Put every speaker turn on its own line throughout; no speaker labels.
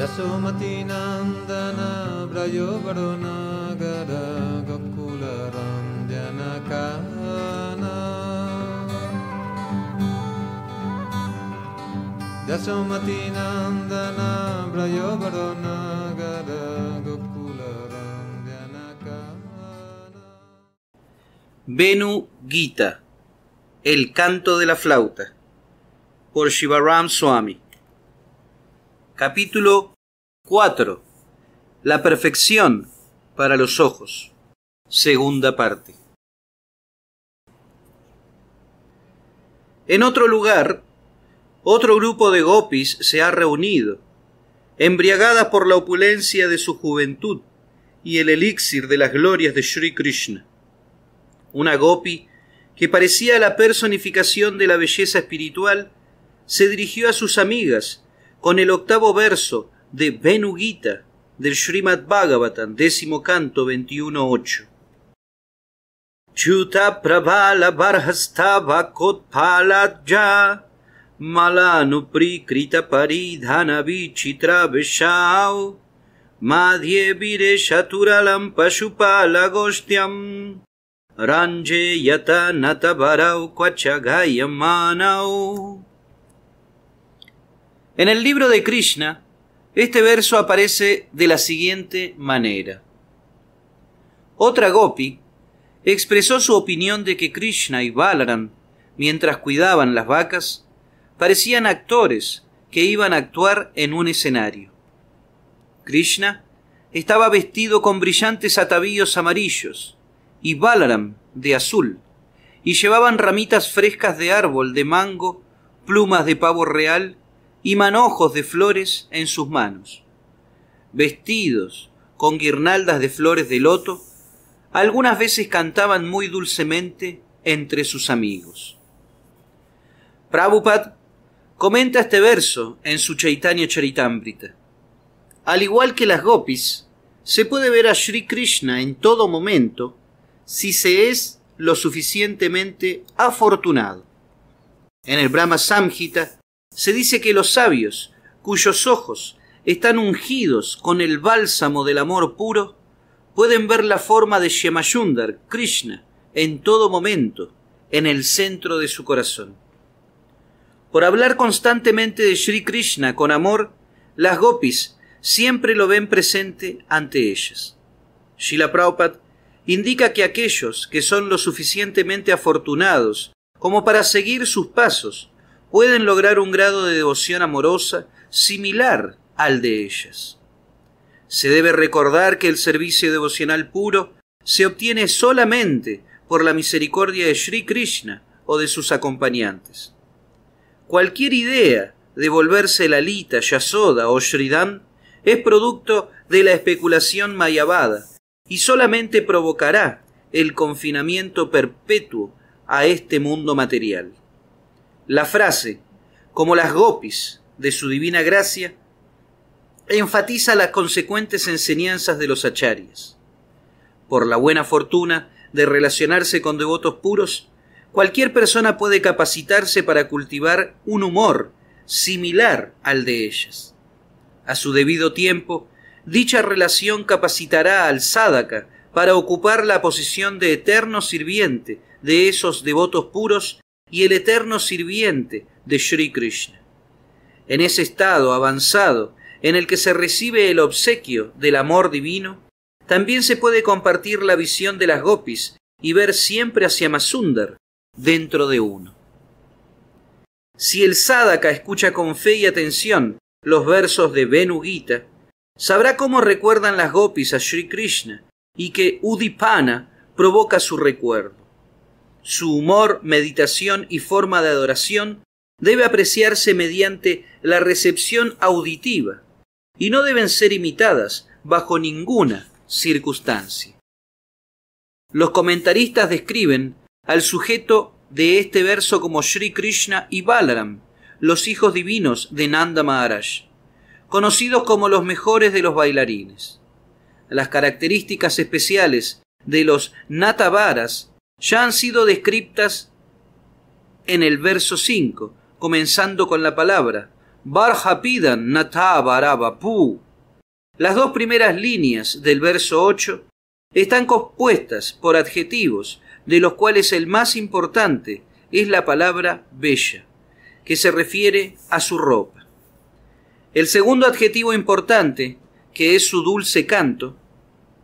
Yasumatinandana Brayo Varunagara Gokularam ya son Brayo Varunagara Gokularam Janakana Venu Gita El Canto de la Flauta por Shivaram Swami Capítulo 4. La perfección para los ojos. Segunda parte. En otro lugar, otro grupo de gopis se ha reunido, embriagadas por la opulencia de su juventud y el elixir de las glorias de Sri Krishna. Una gopi que parecía la personificación de la belleza espiritual, se dirigió a sus amigas con el octavo verso de Benugita del Srimad Bhagavatam, décimo canto 21.8. Chuta Prabala Barhastava Kotpalatya Malanuprikrita Paridhana Vichitra Veshau Madhye Vire Shaturalam Pashupala Goshtyam Ranje Yata Natabarau manao. En el libro de Krishna, este verso aparece de la siguiente manera. Otra gopi expresó su opinión de que Krishna y Balaram, mientras cuidaban las vacas, parecían actores que iban a actuar en un escenario. Krishna estaba vestido con brillantes atavíos amarillos y Balaram de azul, y llevaban ramitas frescas de árbol, de mango, plumas de pavo real y manojos de flores en sus manos. Vestidos con guirnaldas de flores de loto, algunas veces cantaban muy dulcemente entre sus amigos. Prabhupada comenta este verso en su Chaitanya Charitamrita. Al igual que las gopis, se puede ver a Sri Krishna en todo momento si se es lo suficientemente afortunado. En el Brahma Samhita se dice que los sabios, cuyos ojos están ungidos con el bálsamo del amor puro, pueden ver la forma de Shemayundar, Krishna, en todo momento, en el centro de su corazón. Por hablar constantemente de Shri Krishna con amor, las gopis siempre lo ven presente ante ellas. Srila indica que aquellos que son lo suficientemente afortunados como para seguir sus pasos pueden lograr un grado de devoción amorosa similar al de ellas. Se debe recordar que el servicio devocional puro se obtiene solamente por la misericordia de Sri Krishna o de sus acompañantes. Cualquier idea de volverse Lalita, Yasoda o Shridan es producto de la especulación mayavada y solamente provocará el confinamiento perpetuo a este mundo material. La frase, como las gopis de su divina gracia, enfatiza las consecuentes enseñanzas de los acharyas. Por la buena fortuna de relacionarse con devotos puros, cualquier persona puede capacitarse para cultivar un humor similar al de ellas. A su debido tiempo, dicha relación capacitará al sádaka para ocupar la posición de eterno sirviente de esos devotos puros y el eterno sirviente de Sri Krishna. En ese estado avanzado en el que se recibe el obsequio del amor divino, también se puede compartir la visión de las gopis y ver siempre hacia Masundar dentro de uno. Si el sádaka escucha con fe y atención los versos de Venugita, sabrá cómo recuerdan las gopis a Shri Krishna y que Udipana provoca su recuerdo. Su humor, meditación y forma de adoración debe apreciarse mediante la recepción auditiva y no deben ser imitadas bajo ninguna circunstancia. Los comentaristas describen al sujeto de este verso como Sri Krishna y Balaram, los hijos divinos de Nanda Maharaj, conocidos como los mejores de los bailarines. Las características especiales de los Natavaras ya han sido descritas en el verso 5, comenzando con la palabra Barhapidan pidan Las dos primeras líneas del verso 8 están compuestas por adjetivos, de los cuales el más importante es la palabra bella, que se refiere a su ropa. El segundo adjetivo importante, que es su dulce canto,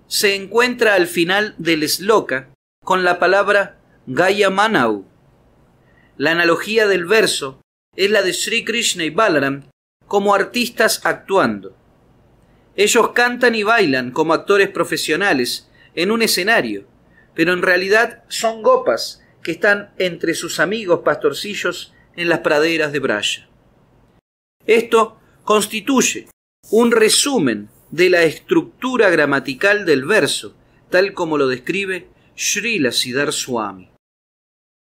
se encuentra al final del esloca con la palabra Gaya Manau. La analogía del verso es la de Sri Krishna y Balaram como artistas actuando. Ellos cantan y bailan como actores profesionales en un escenario, pero en realidad son gopas que están entre sus amigos pastorcillos en las praderas de Braya. Esto constituye un resumen de la estructura gramatical del verso, tal como lo describe Srila Siddhar Swami.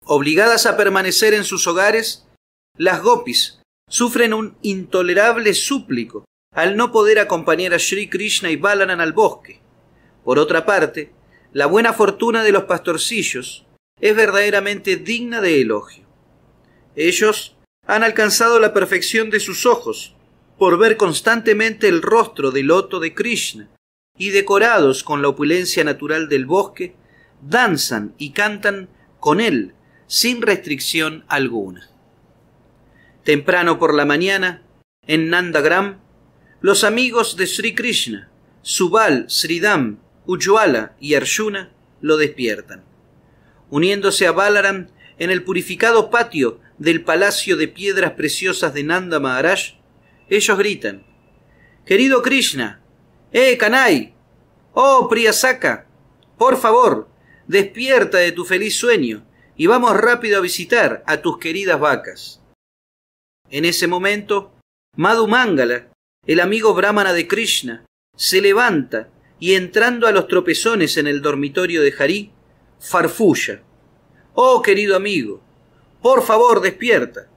Obligadas a permanecer en sus hogares, las gopis sufren un intolerable súplico al no poder acompañar a Sri Krishna y Balanan al bosque. Por otra parte, la buena fortuna de los pastorcillos es verdaderamente digna de elogio. Ellos han alcanzado la perfección de sus ojos por ver constantemente el rostro del loto de Krishna y decorados con la opulencia natural del bosque, danzan y cantan con Él, sin restricción alguna. Temprano por la mañana, en Nandagram, los amigos de Sri Krishna, Subal, Sridam, Ujwala y Arjuna lo despiertan. Uniéndose a Balaram en el purificado patio del Palacio de Piedras Preciosas de Nanda Maharaj, ellos gritan: Querido Krishna, ¡eh, Kanai! ¡Oh, Priyasaka! Por favor, Despierta de tu feliz sueño y vamos rápido a visitar a tus queridas vacas. En ese momento, Madhu Mangala, el amigo brahmana de Krishna, se levanta y entrando a los tropezones en el dormitorio de Hari, farfulla. Oh querido amigo, por favor despierta.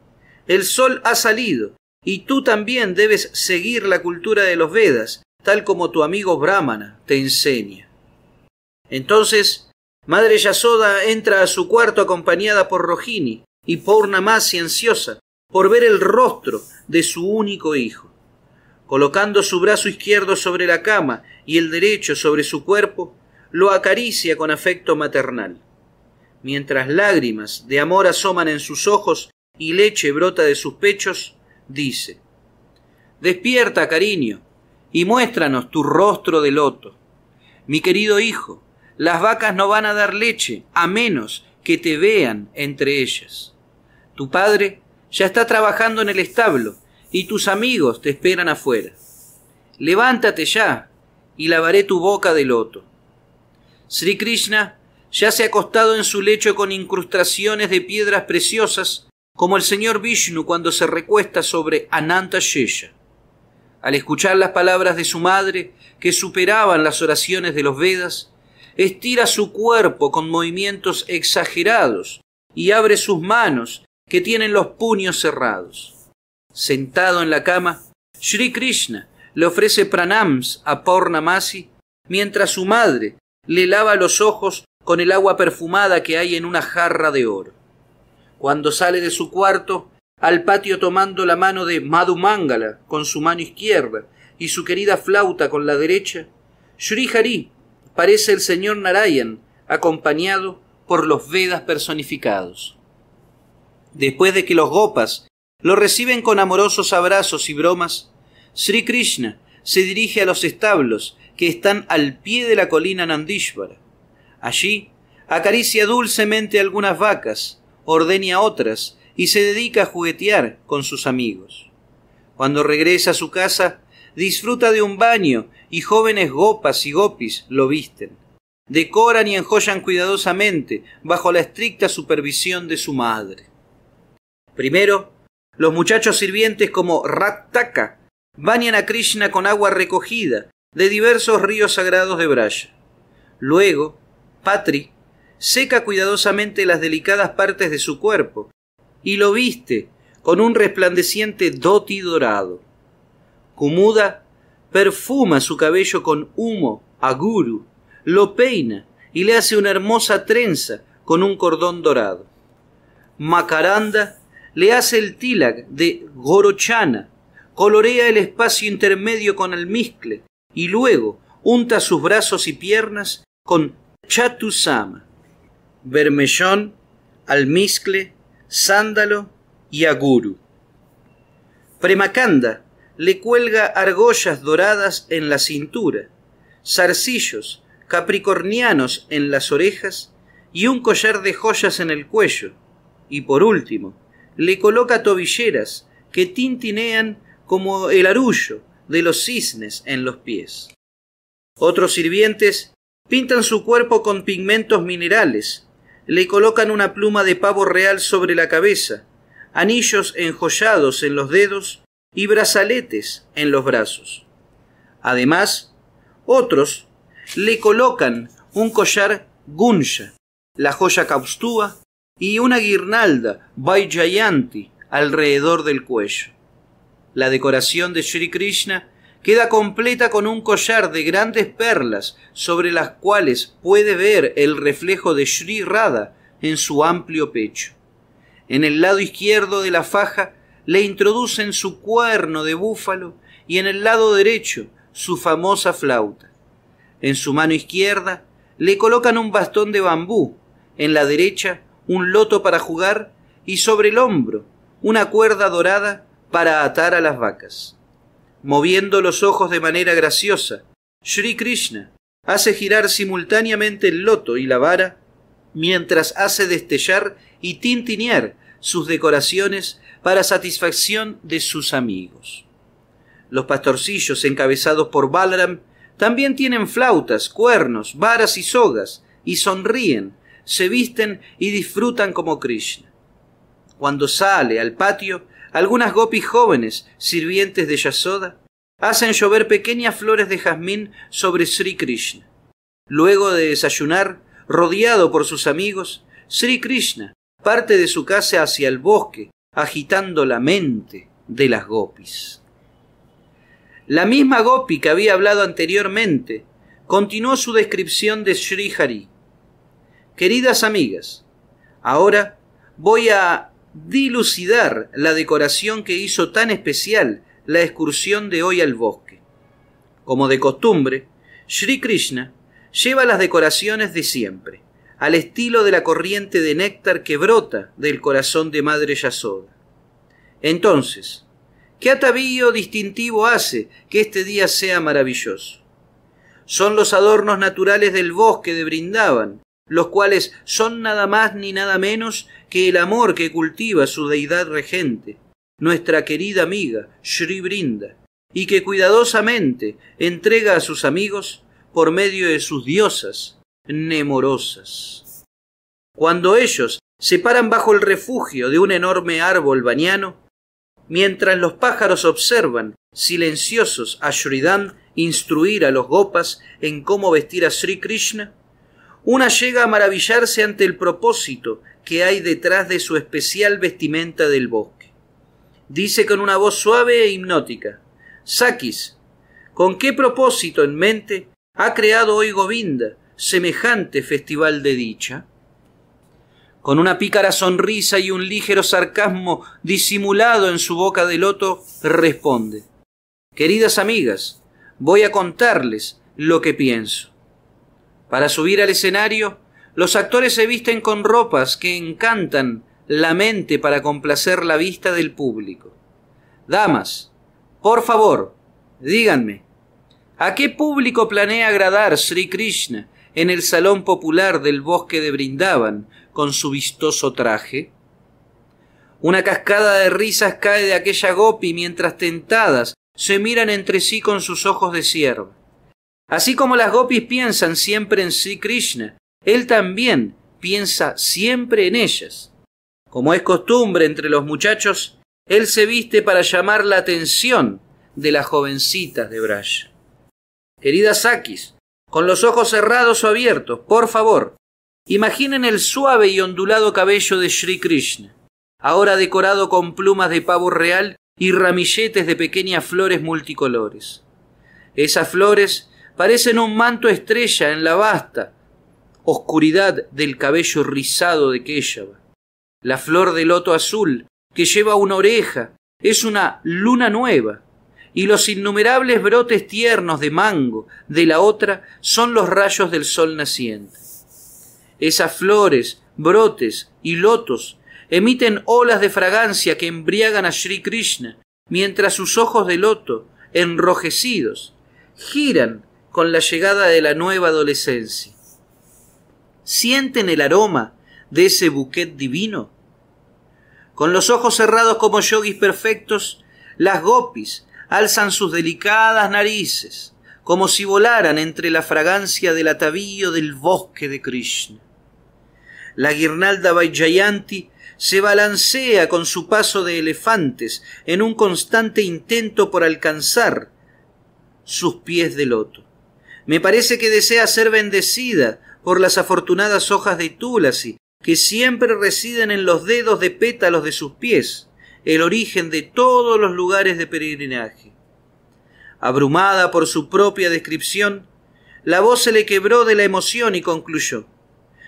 El sol ha salido y tú también debes seguir la cultura de los Vedas, tal como tu amigo Brahmana te enseña. Entonces, Madre Yasoda entra a su cuarto acompañada por Rojini y Pornamasi ansiosa por ver el rostro de su único hijo. Colocando su brazo izquierdo sobre la cama y el derecho sobre su cuerpo, lo acaricia con afecto maternal. Mientras lágrimas de amor asoman en sus ojos y leche brota de sus pechos, dice, Despierta, cariño, y muéstranos tu rostro de loto. Mi querido hijo, las vacas no van a dar leche, a menos que te vean entre ellas. Tu padre ya está trabajando en el establo, y tus amigos te esperan afuera. Levántate ya, y lavaré tu boca de loto. Sri Krishna ya se ha acostado en su lecho con incrustaciones de piedras preciosas, como el señor Vishnu cuando se recuesta sobre Ananta Shesha. Al escuchar las palabras de su madre, que superaban las oraciones de los Vedas, estira su cuerpo con movimientos exagerados y abre sus manos, que tienen los puños cerrados. Sentado en la cama, Shri Krishna le ofrece pranams a Pornamasi, mientras su madre le lava los ojos con el agua perfumada que hay en una jarra de oro. Cuando sale de su cuarto, al patio tomando la mano de Madhumangala con su mano izquierda y su querida flauta con la derecha, Shri Hari aparece el señor Narayan, acompañado por los Vedas personificados. Después de que los Gopas lo reciben con amorosos abrazos y bromas, Sri Krishna se dirige a los establos que están al pie de la colina Nandishvara. Allí acaricia dulcemente algunas vacas, ordena otras y se dedica a juguetear con sus amigos. Cuando regresa a su casa, disfruta de un baño y jóvenes gopas y gopis lo visten. Decoran y enjollan cuidadosamente, bajo la estricta supervisión de su madre. Primero, los muchachos sirvientes como Rattaka bañan a Krishna con agua recogida de diversos ríos sagrados de Braya. Luego, Patri seca cuidadosamente las delicadas partes de su cuerpo y lo viste con un resplandeciente doti dorado. Kumuda perfuma su cabello con humo, aguru, lo peina y le hace una hermosa trenza con un cordón dorado. Macaranda le hace el tilak de gorochana, colorea el espacio intermedio con almizcle y luego unta sus brazos y piernas con chatusama, bermellón, almizcle, sándalo y aguru. Premakanda le cuelga argollas doradas en la cintura, zarcillos capricornianos en las orejas y un collar de joyas en el cuello. Y por último, le coloca tobilleras que tintinean como el arullo de los cisnes en los pies. Otros sirvientes pintan su cuerpo con pigmentos minerales, le colocan una pluma de pavo real sobre la cabeza, anillos enjollados en los dedos y brazaletes en los brazos. Además, otros le colocan un collar Gunsha, la joya Kaustúa y una guirnalda Vaijayanti alrededor del cuello. La decoración de Sri Krishna queda completa con un collar de grandes perlas sobre las cuales puede ver el reflejo de Sri Radha en su amplio pecho. En el lado izquierdo de la faja le introducen su cuerno de búfalo y en el lado derecho su famosa flauta. En su mano izquierda le colocan un bastón de bambú, en la derecha un loto para jugar y sobre el hombro una cuerda dorada para atar a las vacas. Moviendo los ojos de manera graciosa, Sri Krishna hace girar simultáneamente el loto y la vara mientras hace destellar y tintinear sus decoraciones para satisfacción de sus amigos. Los pastorcillos encabezados por Balaram también tienen flautas, cuernos, varas y sogas, y sonríen, se visten y disfrutan como Krishna. Cuando sale al patio, algunas gopis jóvenes, sirvientes de Yasoda, hacen llover pequeñas flores de jazmín sobre Sri Krishna. Luego de desayunar, rodeado por sus amigos, Sri Krishna parte de su casa hacia el bosque agitando la mente de las gopis. La misma gopi que había hablado anteriormente continuó su descripción de Sri Hari. Queridas amigas, ahora voy a dilucidar la decoración que hizo tan especial la excursión de hoy al bosque. Como de costumbre, Sri Krishna lleva las decoraciones de siempre al estilo de la corriente de néctar que brota del corazón de Madre Yasoda. Entonces, ¿qué atavío distintivo hace que este día sea maravilloso? Son los adornos naturales del bosque de Brindaban, los cuales son nada más ni nada menos que el amor que cultiva su deidad regente, nuestra querida amiga Sri Brinda, y que cuidadosamente entrega a sus amigos por medio de sus diosas, nemorosas. Cuando ellos se paran bajo el refugio de un enorme árbol baniano, mientras los pájaros observan, silenciosos, a Shridam instruir a los gopas en cómo vestir a Sri Krishna, una llega a maravillarse ante el propósito que hay detrás de su especial vestimenta del bosque. Dice con una voz suave e hipnótica, Sakis, ¿con qué propósito en mente ha creado hoy Govinda semejante festival de dicha. Con una pícara sonrisa y un ligero sarcasmo disimulado en su boca de loto, responde Queridas amigas, voy a contarles lo que pienso. Para subir al escenario, los actores se visten con ropas que encantan la mente para complacer la vista del público. Damas, por favor, díganme, ¿a qué público planea agradar Sri Krishna en el salón popular del bosque de Brindaban con su vistoso traje? Una cascada de risas cae de aquella gopi mientras tentadas se miran entre sí con sus ojos de sierva. Así como las gopis piensan siempre en sí Krishna, él también piensa siempre en ellas. Como es costumbre entre los muchachos, él se viste para llamar la atención de las jovencitas de Braya. Querida Sakis, con los ojos cerrados o abiertos, por favor, imaginen el suave y ondulado cabello de Sri Krishna, ahora decorado con plumas de pavo real y ramilletes de pequeñas flores multicolores. Esas flores parecen un manto estrella en la vasta oscuridad del cabello rizado de Keshava. La flor de loto azul, que lleva una oreja, es una luna nueva, y los innumerables brotes tiernos de mango de la otra son los rayos del sol naciente. Esas flores, brotes y lotos emiten olas de fragancia que embriagan a Sri Krishna, mientras sus ojos de loto, enrojecidos, giran con la llegada de la nueva adolescencia. ¿Sienten el aroma de ese buquet divino? Con los ojos cerrados como yogis perfectos, las gopis alzan sus delicadas narices, como si volaran entre la fragancia del atavío del bosque de Krishna. La guirnalda Vajayanti se balancea con su paso de elefantes en un constante intento por alcanzar sus pies de loto. Me parece que desea ser bendecida por las afortunadas hojas de Tulasi que siempre residen en los dedos de pétalos de sus pies el origen de todos los lugares de peregrinaje. Abrumada por su propia descripción, la voz se le quebró de la emoción y concluyó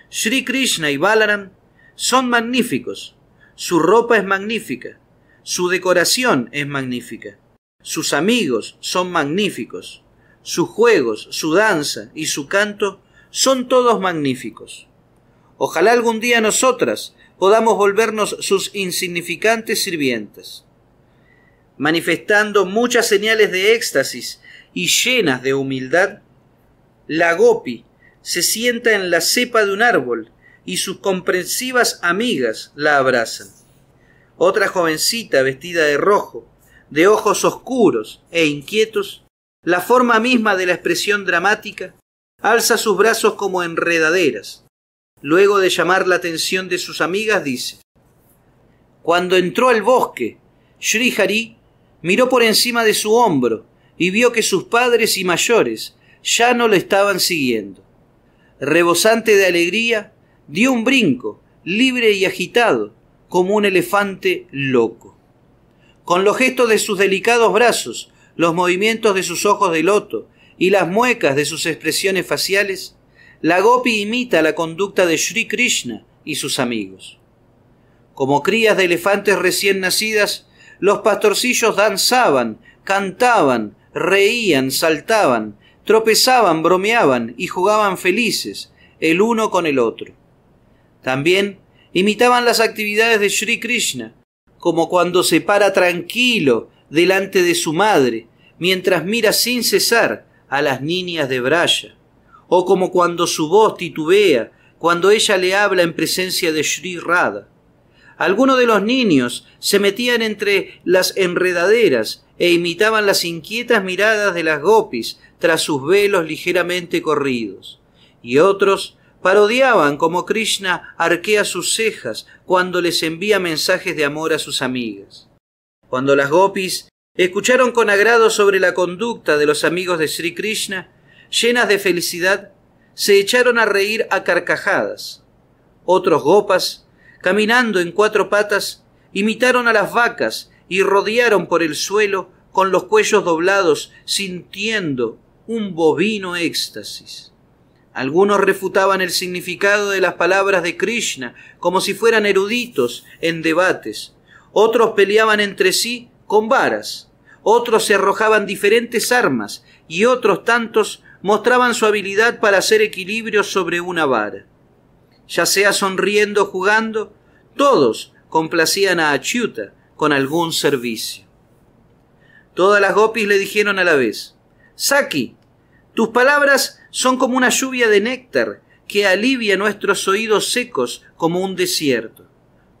Sri Krishna y Balaram son magníficos, su ropa es magnífica, su decoración es magnífica, sus amigos son magníficos, sus juegos, su danza y su canto son todos magníficos. Ojalá algún día nosotras podamos volvernos sus insignificantes sirvientes, manifestando muchas señales de éxtasis y llenas de humildad, la Gopi se sienta en la cepa de un árbol y sus comprensivas amigas la abrazan. Otra jovencita vestida de rojo, de ojos oscuros e inquietos, la forma misma de la expresión dramática, alza sus brazos como enredaderas, Luego de llamar la atención de sus amigas, dice, Cuando entró al bosque, Shrihari miró por encima de su hombro y vio que sus padres y mayores ya no lo estaban siguiendo. Rebosante de alegría, dio un brinco, libre y agitado, como un elefante loco. Con los gestos de sus delicados brazos, los movimientos de sus ojos de loto y las muecas de sus expresiones faciales, la Gopi imita la conducta de Sri Krishna y sus amigos. Como crías de elefantes recién nacidas, los pastorcillos danzaban, cantaban, reían, saltaban, tropezaban, bromeaban y jugaban felices, el uno con el otro. También imitaban las actividades de Shri Krishna, como cuando se para tranquilo delante de su madre, mientras mira sin cesar a las niñas de Braya o como cuando su voz titubea, cuando ella le habla en presencia de Sri Radha. Algunos de los niños se metían entre las enredaderas e imitaban las inquietas miradas de las gopis tras sus velos ligeramente corridos, y otros parodiaban como Krishna arquea sus cejas cuando les envía mensajes de amor a sus amigas. Cuando las gopis escucharon con agrado sobre la conducta de los amigos de Sri Krishna, llenas de felicidad, se echaron a reír a carcajadas. Otros gopas, caminando en cuatro patas, imitaron a las vacas y rodearon por el suelo con los cuellos doblados, sintiendo un bovino éxtasis. Algunos refutaban el significado de las palabras de Krishna como si fueran eruditos en debates. Otros peleaban entre sí con varas. Otros se arrojaban diferentes armas y otros tantos mostraban su habilidad para hacer equilibrio sobre una vara. Ya sea sonriendo o jugando, todos complacían a Achuta con algún servicio. Todas las gopis le dijeron a la vez, Saki, tus palabras son como una lluvia de néctar que alivia nuestros oídos secos como un desierto.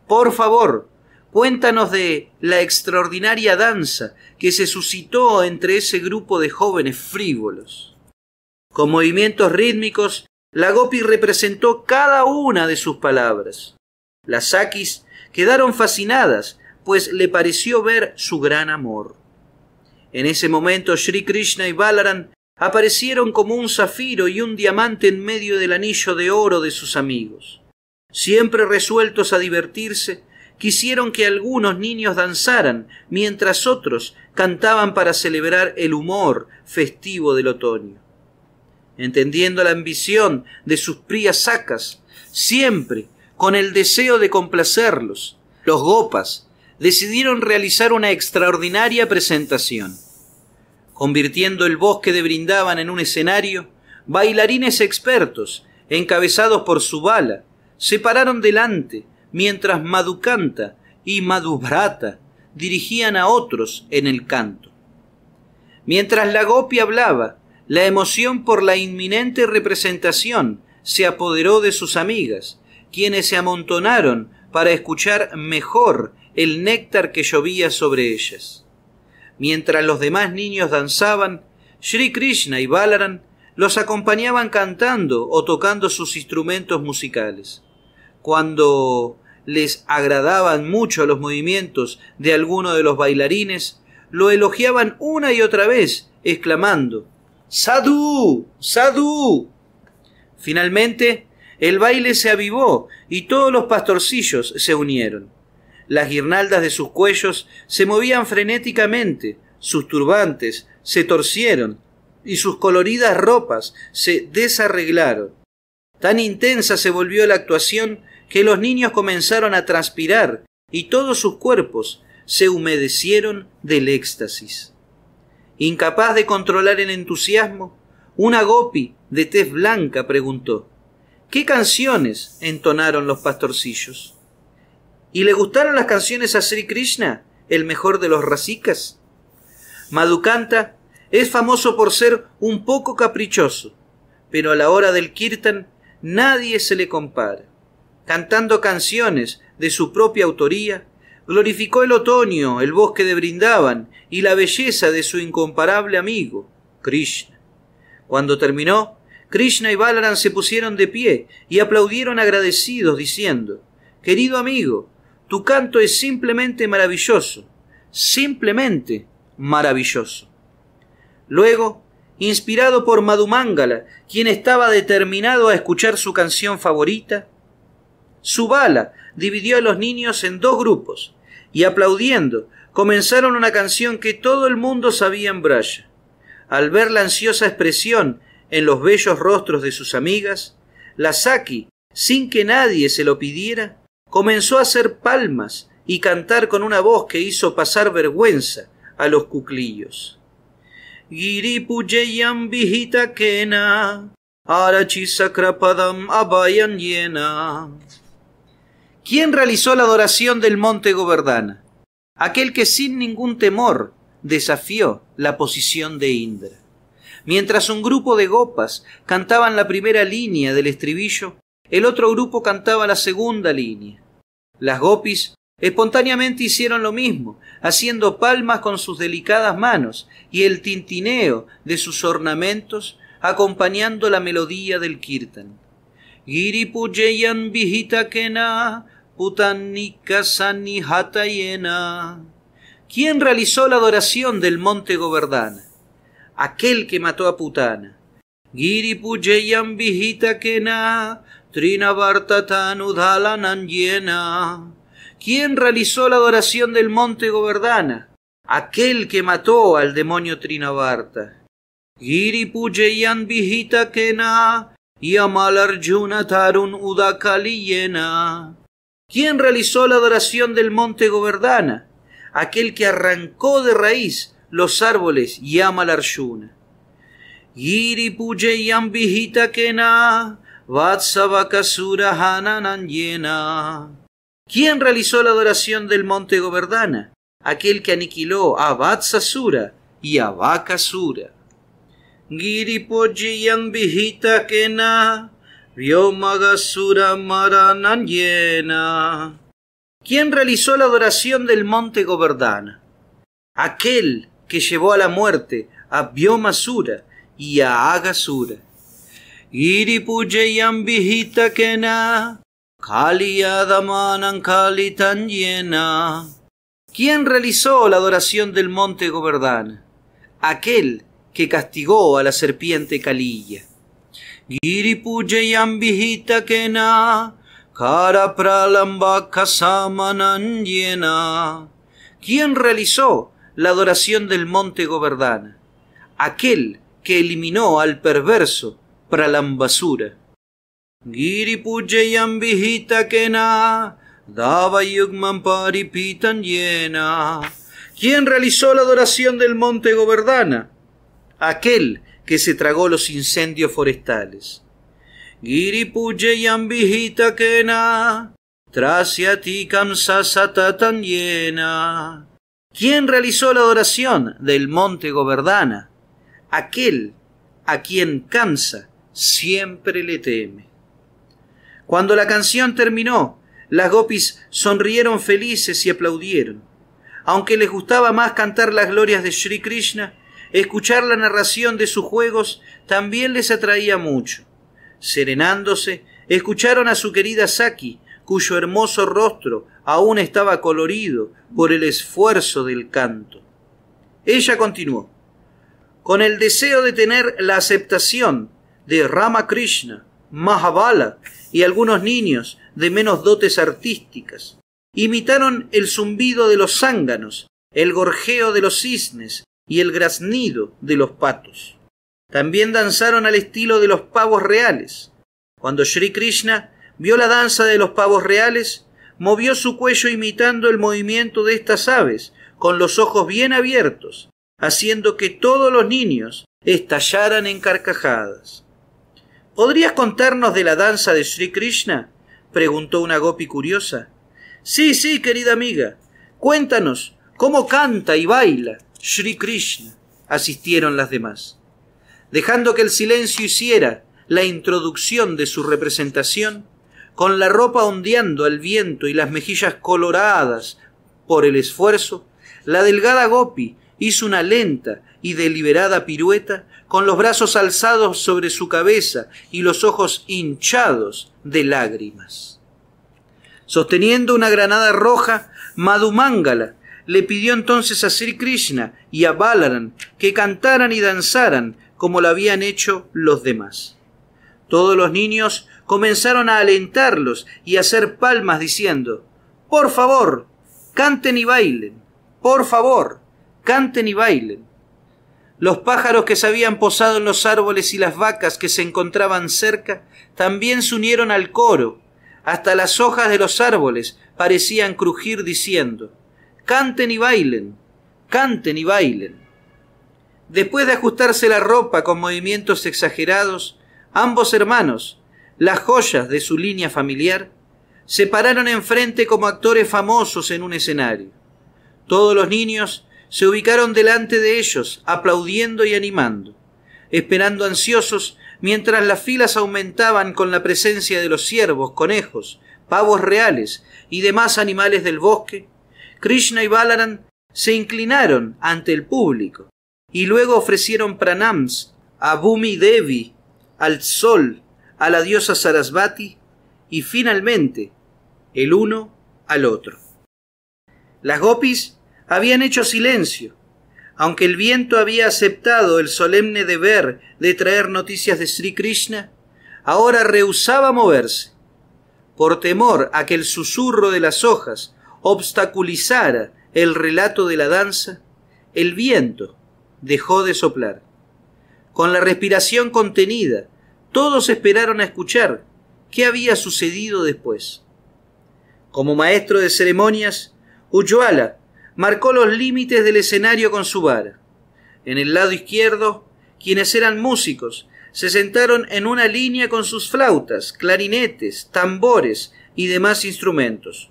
Por favor, cuéntanos de la extraordinaria danza que se suscitó entre ese grupo de jóvenes frívolos. Con movimientos rítmicos, la Gopi representó cada una de sus palabras. Las Sakis quedaron fascinadas, pues le pareció ver su gran amor. En ese momento Sri Krishna y Balaran aparecieron como un zafiro y un diamante en medio del anillo de oro de sus amigos. Siempre resueltos a divertirse, quisieron que algunos niños danzaran, mientras otros cantaban para celebrar el humor festivo del otoño entendiendo la ambición de sus prías sacas, siempre con el deseo de complacerlos, los gopas decidieron realizar una extraordinaria presentación. Convirtiendo el bosque de Brindaban en un escenario, bailarines expertos, encabezados por su bala, se pararon delante, mientras Maducanta y Madubrata dirigían a otros en el canto. Mientras la Gopi hablaba, la emoción por la inminente representación se apoderó de sus amigas, quienes se amontonaron para escuchar mejor el néctar que llovía sobre ellas. Mientras los demás niños danzaban, Sri Krishna y Balaran los acompañaban cantando o tocando sus instrumentos musicales. Cuando les agradaban mucho los movimientos de alguno de los bailarines, lo elogiaban una y otra vez, exclamando ¡Sadú! ¡Sadú! Finalmente, el baile se avivó y todos los pastorcillos se unieron. Las guirnaldas de sus cuellos se movían frenéticamente, sus turbantes se torcieron y sus coloridas ropas se desarreglaron. Tan intensa se volvió la actuación que los niños comenzaron a transpirar y todos sus cuerpos se humedecieron del éxtasis. Incapaz de controlar el entusiasmo, una gopi de tez blanca preguntó, ¿qué canciones entonaron los pastorcillos? ¿Y le gustaron las canciones a Sri Krishna, el mejor de los racicas Madhukanta es famoso por ser un poco caprichoso, pero a la hora del kirtan nadie se le compara. Cantando canciones de su propia autoría, Glorificó el otoño, el bosque de Brindaban y la belleza de su incomparable amigo, Krishna. Cuando terminó, Krishna y Balaran se pusieron de pie y aplaudieron agradecidos, diciendo Querido amigo, tu canto es simplemente maravilloso, simplemente maravilloso. Luego, inspirado por Madhumangala, quien estaba determinado a escuchar su canción favorita, su bala dividió a los niños en dos grupos, y aplaudiendo, comenzaron una canción que todo el mundo sabía en Braya. Al ver la ansiosa expresión en los bellos rostros de sus amigas, la Saki, sin que nadie se lo pidiera, comenzó a hacer palmas y cantar con una voz que hizo pasar vergüenza a los cuclillos. yeyam vijita kena, arachisakrapadam abayan yena. ¿Quién realizó la adoración del monte Goberdana? Aquel que sin ningún temor desafió la posición de Indra. Mientras un grupo de gopas cantaban la primera línea del estribillo, el otro grupo cantaba la segunda línea. Las gopis espontáneamente hicieron lo mismo, haciendo palmas con sus delicadas manos y el tintineo de sus ornamentos acompañando la melodía del kirtan hatayena. ¿Quién realizó la adoración del monte Goberdana? Aquel que mató a Putana. Giripujeyam Vihitakena, yena. ¿Quién realizó la adoración del monte Goberdana? Aquel que mató al demonio Trinavarta. Giripujayan Vihitakena, Yamalarjuna Tarun yena. ¿Quién realizó la adoración del monte Goberdana? Aquel que arrancó de raíz los árboles y ama la arjuna. ¿Quién realizó la adoración del monte Goberdana? Aquel que aniquiló a Vatsasura y a Vakasura. Marananyena. ¿Quién realizó la adoración del monte Goberdana? Aquel que llevó a la muerte a Biomasura y a Agasura. ¿Quién realizó la adoración del monte Goberdana? Aquel que castigó a la serpiente Kalilla. गिरिपूजयम्बिहितकेन Karapralambakasamananyena. ¿Quién realizó la adoración del monte Goberdana Aquel que eliminó al perverso Pralambasura. Giripujayam vihitakena davayugman paripitan yena. ¿Quién realizó la adoración del monte Goberdana Aquel que se tragó los incendios forestales. Giripuye yambijita kena, tracia ti tan llena. ¿Quién realizó la adoración del monte Goberdana? Aquel a quien cansa siempre le teme. Cuando la canción terminó, las gopis sonrieron felices y aplaudieron. Aunque les gustaba más cantar las glorias de Sri Krishna, Escuchar la narración de sus juegos también les atraía mucho. Serenándose, escucharon a su querida Saki, cuyo hermoso rostro aún estaba colorido por el esfuerzo del canto. Ella continuó, con el deseo de tener la aceptación de Ramakrishna, Mahabala y algunos niños de menos dotes artísticas. Imitaron el zumbido de los zánganos, el gorjeo de los cisnes y el graznido de los patos. También danzaron al estilo de los pavos reales. Cuando Sri Krishna vio la danza de los pavos reales, movió su cuello imitando el movimiento de estas aves, con los ojos bien abiertos, haciendo que todos los niños estallaran en carcajadas. ¿Podrías contarnos de la danza de Sri Krishna? preguntó una gopi curiosa. Sí, sí, querida amiga. Cuéntanos cómo canta y baila. Shri Krishna, asistieron las demás. Dejando que el silencio hiciera la introducción de su representación, con la ropa ondeando al viento y las mejillas coloradas por el esfuerzo, la delgada Gopi hizo una lenta y deliberada pirueta con los brazos alzados sobre su cabeza y los ojos hinchados de lágrimas. Sosteniendo una granada roja, Madhumangala, le pidió entonces a Sri Krishna y a Balaran que cantaran y danzaran como lo habían hecho los demás. Todos los niños comenzaron a alentarlos y a hacer palmas diciendo Por favor, canten y bailen, por favor, canten y bailen. Los pájaros que se habían posado en los árboles y las vacas que se encontraban cerca también se unieron al coro, hasta las hojas de los árboles parecían crujir diciendo Canten y bailen, canten y bailen. Después de ajustarse la ropa con movimientos exagerados, ambos hermanos, las joyas de su línea familiar, se pararon enfrente como actores famosos en un escenario. Todos los niños se ubicaron delante de ellos, aplaudiendo y animando, esperando ansiosos mientras las filas aumentaban con la presencia de los ciervos, conejos, pavos reales y demás animales del bosque, Krishna y Balaram se inclinaron ante el público y luego ofrecieron pranams a Bhumi Devi, al sol, a la diosa Sarasvati y finalmente el uno al otro. Las gopis habían hecho silencio, aunque el viento había aceptado el solemne deber de traer noticias de Sri Krishna, ahora rehusaba moverse, por temor a que el susurro de las hojas obstaculizara el relato de la danza, el viento dejó de soplar. Con la respiración contenida, todos esperaron a escuchar qué había sucedido después. Como maestro de ceremonias, Uchuala marcó los límites del escenario con su vara. En el lado izquierdo, quienes eran músicos se sentaron en una línea con sus flautas, clarinetes, tambores y demás instrumentos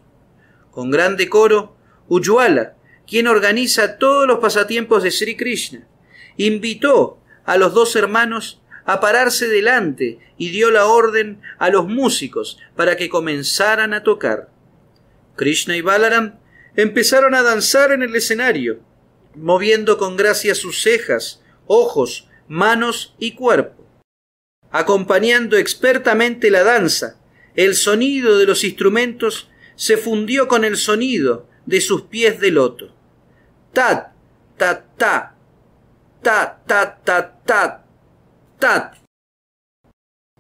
con gran decoro, Uyuala, quien organiza todos los pasatiempos de Sri Krishna, invitó a los dos hermanos a pararse delante y dio la orden a los músicos para que comenzaran a tocar. Krishna y Balaram empezaron a danzar en el escenario, moviendo con gracia sus cejas, ojos, manos y cuerpo, acompañando expertamente la danza, el sonido de los instrumentos se fundió con el sonido de sus pies de loto. Tat, tat, tat, tat, tat, tat.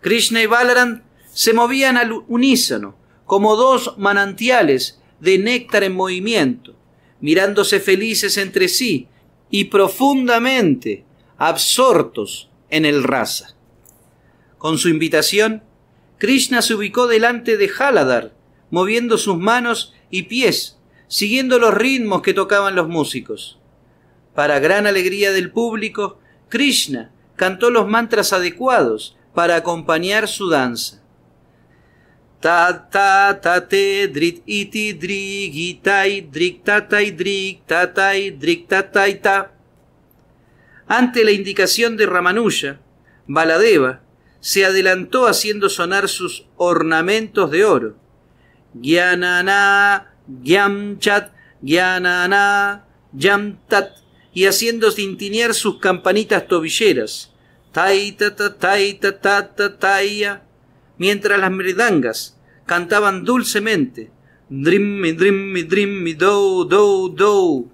Krishna y Balaram se movían al unísono, como dos manantiales de néctar en movimiento, mirándose felices entre sí y profundamente absortos en el rasa. Con su invitación, Krishna se ubicó delante de Haladar moviendo sus manos y pies, siguiendo los ritmos que tocaban los músicos. Para gran alegría del público, Krishna cantó los mantras adecuados para acompañar su danza. Ta ta ta te Ante la indicación de Ramanuja, Baladeva se adelantó haciendo sonar sus ornamentos de oro Gyanana, Gyamchat, Gyanana, Yamtat, y haciendo tintinear sus campanitas tobilleras. tai ta taita ta ta taia, mientras las meridangas cantaban dulcemente. Drimmi drimmi drimmi do do do,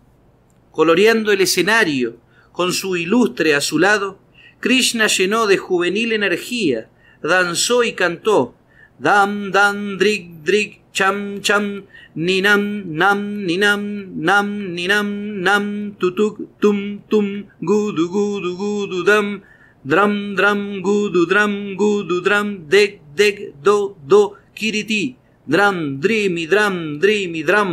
coloreando el escenario con su ilustre a su lado, Krishna llenó de juvenil energía, danzó y cantó. Dam dan drig drig cham cham ninam nam ninam nam ninam nam tutuk tum tum gudu gudu gudu dam dram dram gudu dram gudu dram deg deg do do kiriti dram drimi dram drimi dram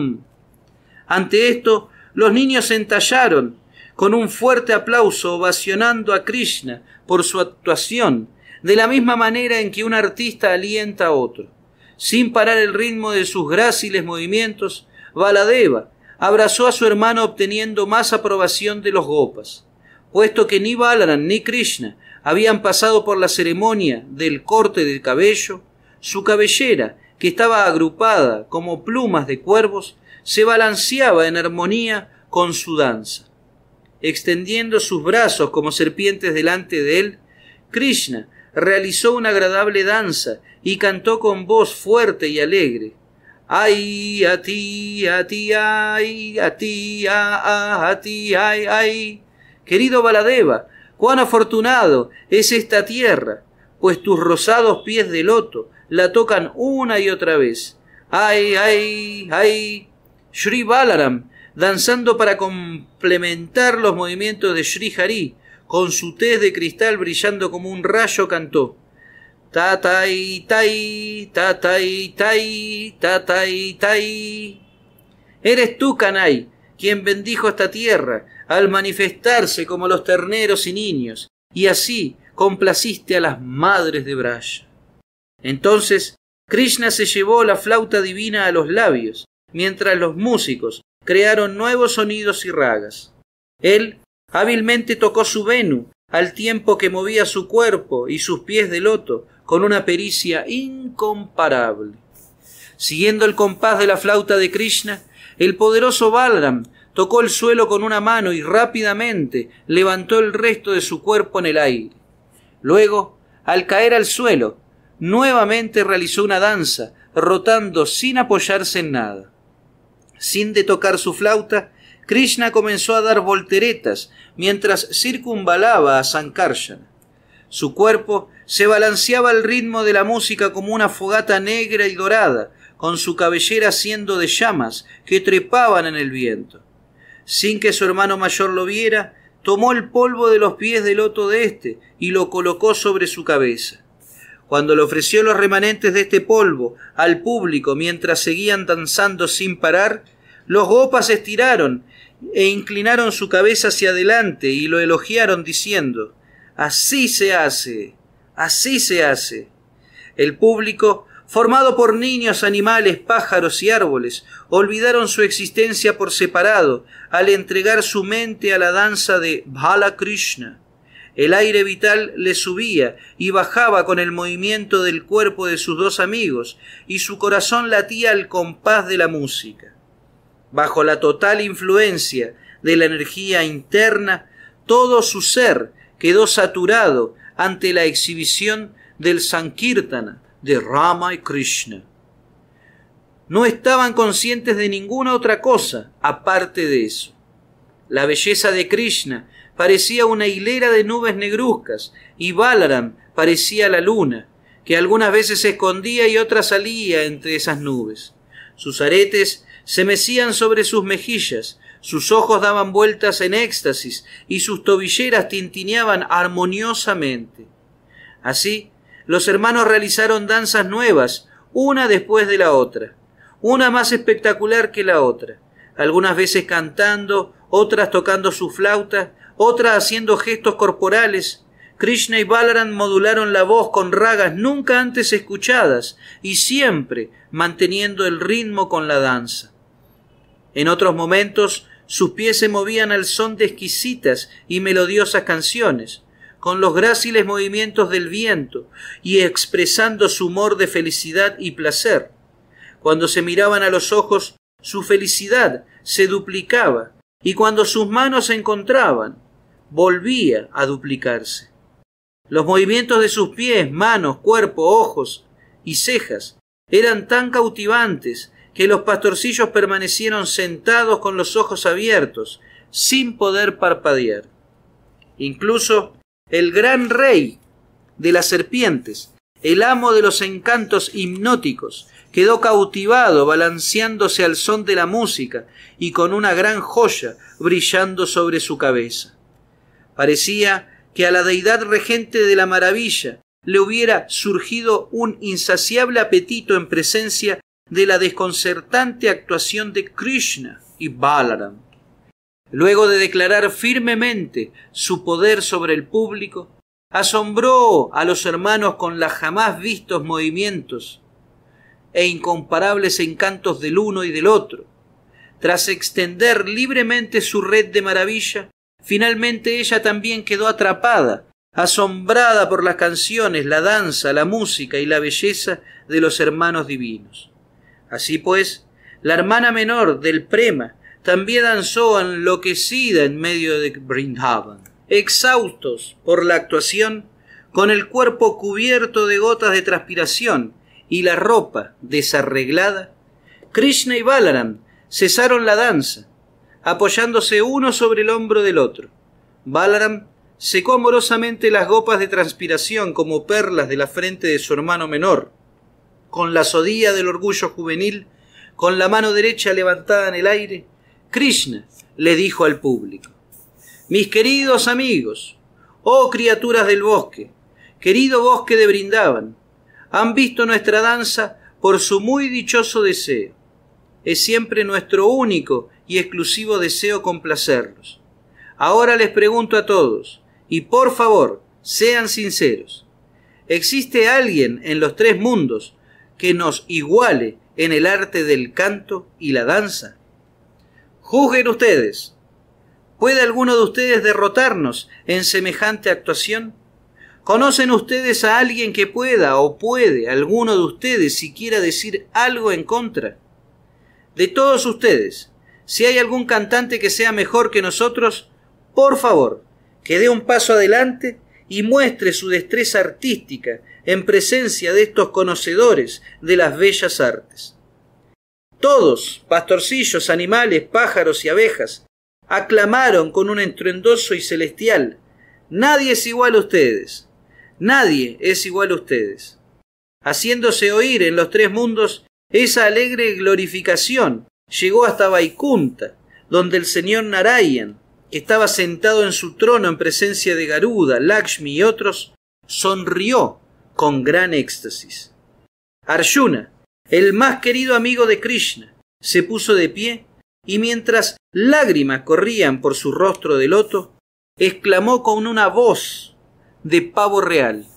ante esto los niños se entallaron con un fuerte aplauso ovacionando a Krishna por su actuación de la misma manera en que un artista alienta a otro sin parar el ritmo de sus gráciles movimientos, Baladeva abrazó a su hermano obteniendo más aprobación de los gopas, puesto que ni Balaran ni Krishna habían pasado por la ceremonia del corte del cabello, su cabellera, que estaba agrupada como plumas de cuervos, se balanceaba en armonía con su danza. Extendiendo sus brazos como serpientes delante de él, Krishna realizó una agradable danza y cantó con voz fuerte y alegre. Ay, a ti, a ti, ay, a ti, a, a, ti, ay, ay. Querido Baladeva, cuán afortunado es esta tierra, pues tus rosados pies de loto la tocan una y otra vez. Ay, ay, ay. Sri Balaram, danzando para complementar los movimientos de Sri Hari, con su tez de cristal brillando como un rayo, cantó. Tatay, tai tatay, tai, tai tai. Eres tú, Canay, quien bendijo esta tierra al manifestarse como los terneros y niños, y así complaciste a las madres de Braya. Entonces Krishna se llevó la flauta divina a los labios, mientras los músicos crearon nuevos sonidos y ragas. Él Hábilmente tocó su venu, al tiempo que movía su cuerpo y sus pies de loto, con una pericia incomparable. Siguiendo el compás de la flauta de Krishna, el poderoso Balram tocó el suelo con una mano y rápidamente levantó el resto de su cuerpo en el aire. Luego, al caer al suelo, nuevamente realizó una danza, rotando sin apoyarse en nada. Sin de tocar su flauta, Krishna comenzó a dar volteretas mientras circunvalaba a Sankarsana. Su cuerpo se balanceaba al ritmo de la música como una fogata negra y dorada, con su cabellera siendo de llamas que trepaban en el viento. Sin que su hermano mayor lo viera, tomó el polvo de los pies del loto de éste y lo colocó sobre su cabeza. Cuando le ofreció los remanentes de este polvo al público mientras seguían danzando sin parar, los gopas estiraron e inclinaron su cabeza hacia adelante y lo elogiaron diciendo, Así se hace, así se hace. El público, formado por niños, animales, pájaros y árboles, olvidaron su existencia por separado al entregar su mente a la danza de Bhala Krishna. El aire vital le subía y bajaba con el movimiento del cuerpo de sus dos amigos, y su corazón latía al compás de la música bajo la total influencia de la energía interna, todo su ser quedó saturado ante la exhibición del Sankirtana de Rama y Krishna. No estaban conscientes de ninguna otra cosa aparte de eso. La belleza de Krishna parecía una hilera de nubes negruzcas y Balaram parecía la luna, que algunas veces se escondía y otras salía entre esas nubes. Sus aretes se mecían sobre sus mejillas, sus ojos daban vueltas en éxtasis y sus tobilleras tintineaban armoniosamente. Así, los hermanos realizaron danzas nuevas, una después de la otra, una más espectacular que la otra, algunas veces cantando, otras tocando su flauta, otras haciendo gestos corporales. Krishna y Balaran modularon la voz con ragas nunca antes escuchadas y siempre manteniendo el ritmo con la danza. En otros momentos sus pies se movían al son de exquisitas y melodiosas canciones, con los gráciles movimientos del viento y expresando su humor de felicidad y placer. Cuando se miraban a los ojos, su felicidad se duplicaba y cuando sus manos se encontraban, volvía a duplicarse. Los movimientos de sus pies, manos, cuerpo, ojos y cejas eran tan cautivantes que los pastorcillos permanecieron sentados con los ojos abiertos, sin poder parpadear. Incluso el gran rey de las serpientes, el amo de los encantos hipnóticos, quedó cautivado balanceándose al son de la música y con una gran joya brillando sobre su cabeza. Parecía que a la deidad regente de la maravilla le hubiera surgido un insaciable apetito en presencia de la desconcertante actuación de Krishna y Balaram. Luego de declarar firmemente su poder sobre el público, asombró a los hermanos con los jamás vistos movimientos e incomparables encantos del uno y del otro. Tras extender libremente su red de maravilla, finalmente ella también quedó atrapada, asombrada por las canciones, la danza, la música y la belleza de los hermanos divinos. Así pues, la hermana menor del prema también danzó enloquecida en medio de Brindhavan. Exhaustos por la actuación, con el cuerpo cubierto de gotas de transpiración y la ropa desarreglada, Krishna y Balaram cesaron la danza, apoyándose uno sobre el hombro del otro. Balaram secó amorosamente las gopas de transpiración como perlas de la frente de su hermano menor, con la zodía del orgullo juvenil, con la mano derecha levantada en el aire, Krishna le dijo al público, Mis queridos amigos, oh criaturas del bosque, querido bosque de Brindaban, han visto nuestra danza por su muy dichoso deseo. Es siempre nuestro único y exclusivo deseo complacerlos. Ahora les pregunto a todos, y por favor, sean sinceros, ¿existe alguien en los tres mundos que nos iguale en el arte del canto y la danza. Juzguen ustedes. ¿Puede alguno de ustedes derrotarnos en semejante actuación? ¿Conocen ustedes a alguien que pueda o puede alguno de ustedes siquiera decir algo en contra? De todos ustedes, si hay algún cantante que sea mejor que nosotros, por favor, que dé un paso adelante y muestre su destreza artística en presencia de estos conocedores de las bellas artes. Todos, pastorcillos, animales, pájaros y abejas, aclamaron con un estruendoso y celestial, Nadie es igual a ustedes, nadie es igual a ustedes, haciéndose oír en los tres mundos esa alegre glorificación llegó hasta Vaikunta, donde el señor Narayan, estaba sentado en su trono en presencia de Garuda, Lakshmi y otros, sonrió con gran éxtasis. Arjuna, el más querido amigo de Krishna, se puso de pie y mientras lágrimas corrían por su rostro de loto, exclamó con una voz de pavo real: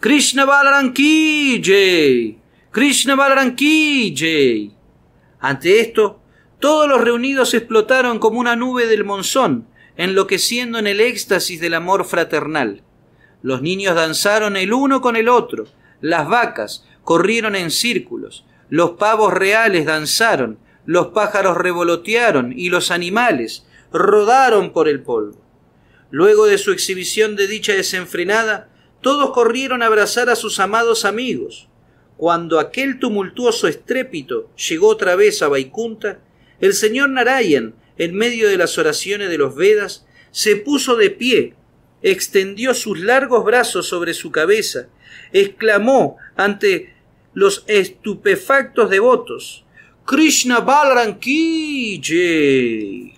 Krishna Balaranki Jay, Krishna Balaranki Jay. Ante esto, todos los reunidos explotaron como una nube del monzón, enloqueciendo en el éxtasis del amor fraternal. Los niños danzaron el uno con el otro, las vacas corrieron en círculos, los pavos reales danzaron, los pájaros revolotearon y los animales rodaron por el polvo. Luego de su exhibición de dicha desenfrenada, todos corrieron a abrazar a sus amados amigos. Cuando aquel tumultuoso estrépito llegó otra vez a Baikunta, el señor Narayan, en medio de las oraciones de los Vedas, se puso de pie, extendió sus largos brazos sobre su cabeza, exclamó ante los estupefactos devotos, Krishna Balranquille!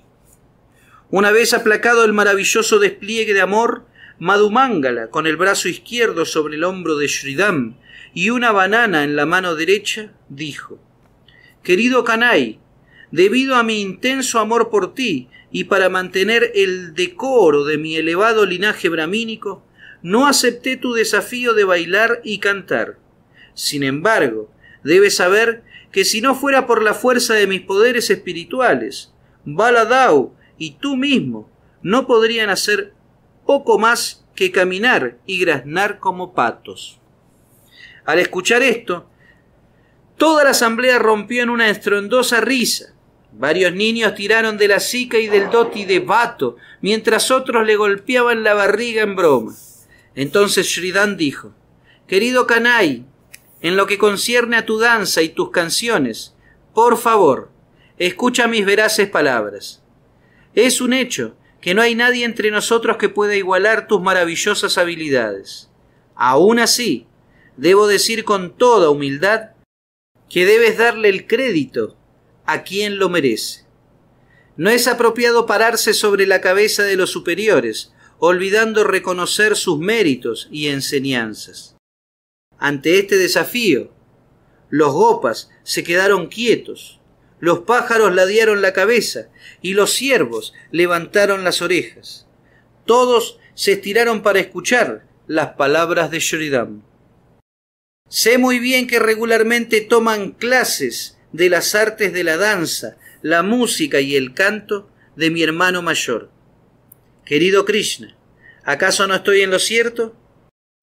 Una vez aplacado el maravilloso despliegue de amor, Madhumangala, con el brazo izquierdo sobre el hombro de Shridam y una banana en la mano derecha, dijo: Querido Kanai, debido a mi intenso amor por ti y para mantener el decoro de mi elevado linaje bramínico, no acepté tu desafío de bailar y cantar. Sin embargo, debes saber que si no fuera por la fuerza de mis poderes espirituales, Baladao y tú mismo no podrían hacer poco más que caminar y graznar como patos. Al escuchar esto, toda la asamblea rompió en una estruendosa risa, Varios niños tiraron de la sica y del doti de Bato, mientras otros le golpeaban la barriga en broma. Entonces Shridan dijo, Querido Kanai, en lo que concierne a tu danza y tus canciones, por favor, escucha mis veraces palabras. Es un hecho que no hay nadie entre nosotros que pueda igualar tus maravillosas habilidades. Aún así, debo decir con toda humildad que debes darle el crédito a quien lo merece. No es apropiado pararse sobre la cabeza de los superiores, olvidando reconocer sus méritos y enseñanzas. Ante este desafío, los gopas se quedaron quietos, los pájaros ladearon la cabeza y los ciervos levantaron las orejas. Todos se estiraron para escuchar las palabras de Shuridam. Sé muy bien que regularmente toman clases de las artes de la danza, la música y el canto de mi hermano mayor. Querido Krishna, ¿acaso no estoy en lo cierto?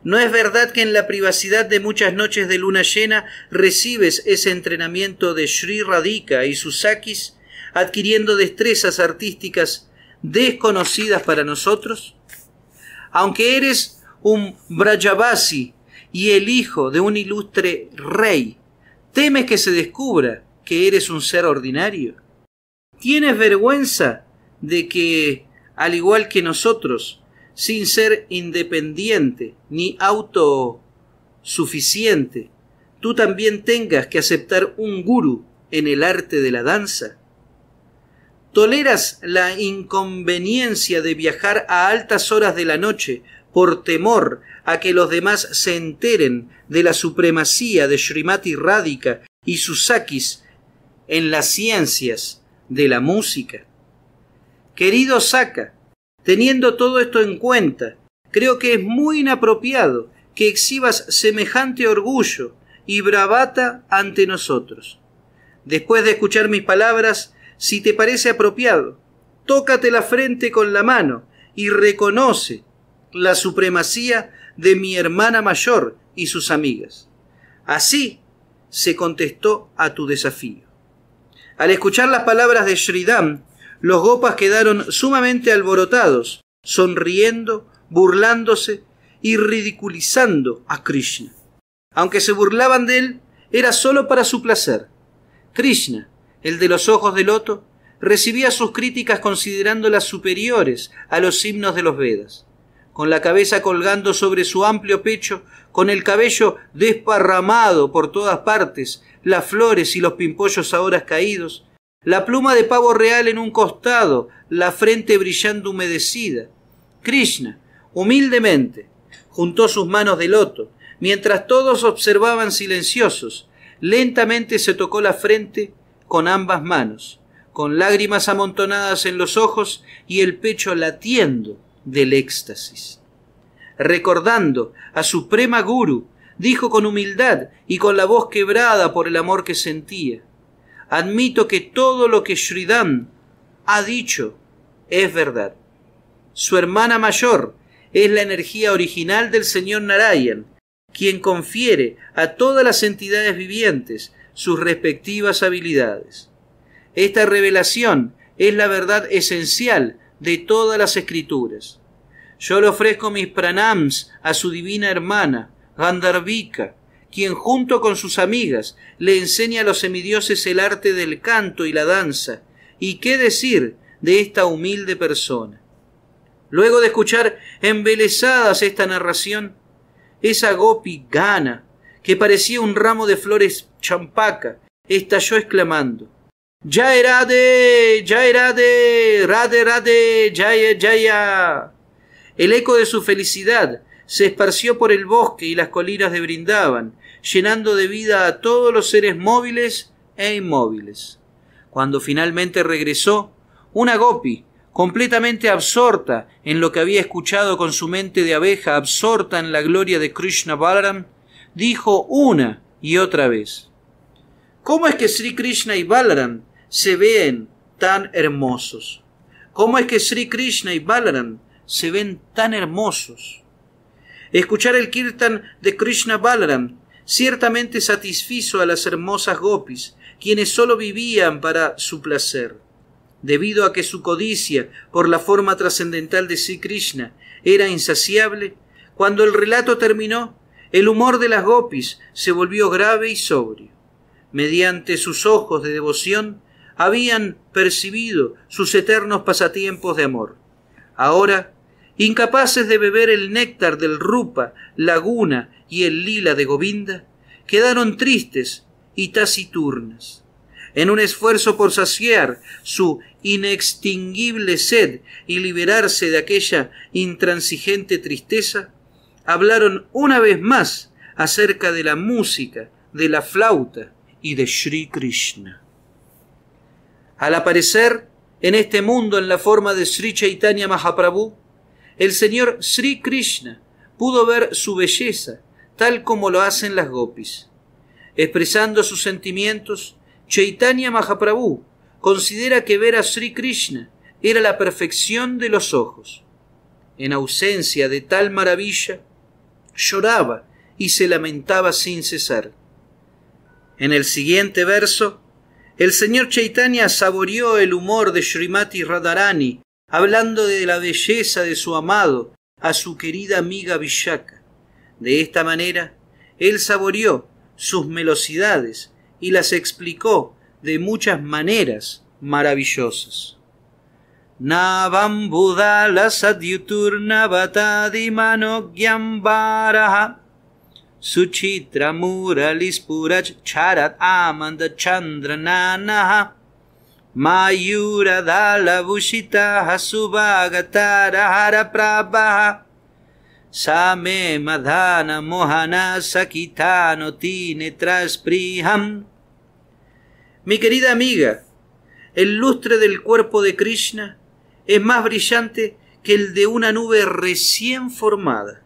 ¿No es verdad que en la privacidad de muchas noches de luna llena recibes ese entrenamiento de Sri Radhika y sus Sakis, adquiriendo destrezas artísticas desconocidas para nosotros? Aunque eres un Brajavasi y el hijo de un ilustre rey, temes que se descubra que eres un ser ordinario? ¿Tienes vergüenza de que, al igual que nosotros, sin ser independiente ni autosuficiente, tú también tengas que aceptar un guru en el arte de la danza? ¿Toleras la inconveniencia de viajar a altas horas de la noche por temor a que los demás se enteren de la supremacía de Srimati Radhika y sus en las ciencias de la música. Querido Saca, teniendo todo esto en cuenta, creo que es muy inapropiado que exhibas semejante orgullo y bravata ante nosotros. Después de escuchar mis palabras, si te parece apropiado, tócate la frente con la mano y reconoce la supremacía de mi hermana mayor y sus amigas. Así se contestó a tu desafío. Al escuchar las palabras de Shridam, los gopas quedaron sumamente alborotados, sonriendo, burlándose y ridiculizando a Krishna. Aunque se burlaban de él, era sólo para su placer. Krishna, el de los ojos de loto, recibía sus críticas considerándolas superiores a los himnos de los Vedas. Con la cabeza colgando sobre su amplio pecho, con el cabello desparramado por todas partes, las flores y los pimpollos ahora caídos, la pluma de pavo real en un costado, la frente brillando humedecida. Krishna, humildemente, juntó sus manos de loto, mientras todos observaban silenciosos. Lentamente se tocó la frente con ambas manos, con lágrimas amontonadas en los ojos y el pecho latiendo del éxtasis. Recordando a Suprema Guru dijo con humildad y con la voz quebrada por el amor que sentía, admito que todo lo que Shridan ha dicho es verdad. Su hermana mayor es la energía original del señor Narayan, quien confiere a todas las entidades vivientes sus respectivas habilidades. Esta revelación es la verdad esencial de todas las escrituras. Yo le ofrezco mis pranams a su divina hermana, Gandharvika, quien junto con sus amigas le enseña a los semidioses el arte del canto y la danza, y qué decir de esta humilde persona. Luego de escuchar embelezadas esta narración, esa gopi gana, que parecía un ramo de flores champaca, estalló exclamando Ya era de, ya era de, rade, rade, ya ya. El eco de su felicidad se esparció por el bosque y las colinas de Brindaban, llenando de vida a todos los seres móviles e inmóviles. Cuando finalmente regresó, una gopi, completamente absorta en lo que había escuchado con su mente de abeja, absorta en la gloria de Krishna Balaram, dijo una y otra vez: ¿Cómo es que Sri Krishna y Balaram se ven tan hermosos? ¿Cómo es que Sri Krishna y Balaram se ven tan hermosos? Escuchar el kirtan de Krishna Balaram ciertamente satisfizo a las hermosas gopis, quienes solo vivían para su placer. Debido a que su codicia por la forma trascendental de sí Krishna era insaciable, cuando el relato terminó, el humor de las gopis se volvió grave y sobrio. Mediante sus ojos de devoción habían percibido sus eternos pasatiempos de amor. Ahora incapaces de beber el néctar del rupa, laguna y el lila de Govinda, quedaron tristes y taciturnas. En un esfuerzo por saciar su inextinguible sed y liberarse de aquella intransigente tristeza, hablaron una vez más acerca de la música, de la flauta y de Sri Krishna. Al aparecer en este mundo en la forma de Sri Chaitanya Mahaprabhu, el señor Sri Krishna pudo ver su belleza, tal como lo hacen las gopis. Expresando sus sentimientos, Chaitanya Mahaprabhu considera que ver a Sri Krishna era la perfección de los ojos. En ausencia de tal maravilla, lloraba y se lamentaba sin cesar. En el siguiente verso, el señor Chaitanya saboreó el humor de Srimati Radharani hablando de la belleza de su amado a su querida amiga Villaca. De esta manera, él saboreó sus melosidades y las explicó de muchas maneras maravillosas. Navam Budala mano Manoghyambaraha Suchitra Muralispurach Charat Amanda Chandrananaha Mayura Dalabushita Hara prabha. Same Madhana Mohana Sakitano Tine Priham Mi querida amiga, el lustre del cuerpo de Krishna es más brillante que el de una nube recién formada,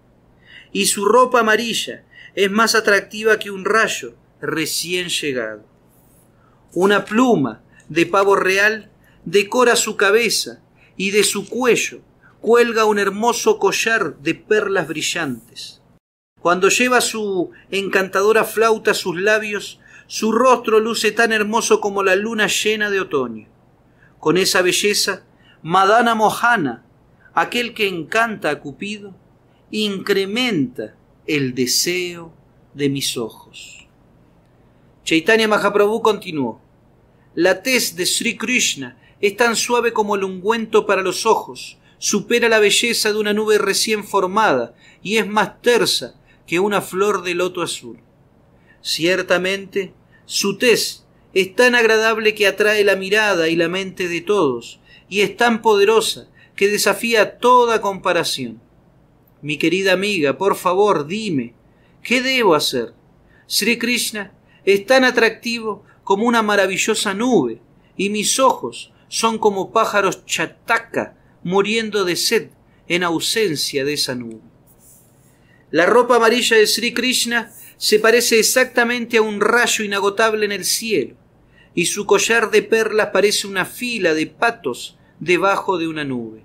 y su ropa amarilla es más atractiva que un rayo recién llegado. Una pluma de pavo real decora su cabeza y de su cuello cuelga un hermoso collar de perlas brillantes. Cuando lleva su encantadora flauta a sus labios, su rostro luce tan hermoso como la luna llena de otoño. Con esa belleza, Madana Mohana, aquel que encanta a Cupido, incrementa el deseo de mis ojos. Chaitanya Mahaprabhu continuó. La tez de Sri Krishna es tan suave como el ungüento para los ojos, supera la belleza de una nube recién formada y es más tersa que una flor de loto azul. Ciertamente, su tez es tan agradable que atrae la mirada y la mente de todos, y es tan poderosa que desafía toda comparación. Mi querida amiga, por favor, dime, ¿qué debo hacer? Sri Krishna es tan atractivo como una maravillosa nube, y mis ojos son como pájaros chataca muriendo de sed en ausencia de esa nube. La ropa amarilla de Sri Krishna se parece exactamente a un rayo inagotable en el cielo, y su collar de perlas parece una fila de patos debajo de una nube.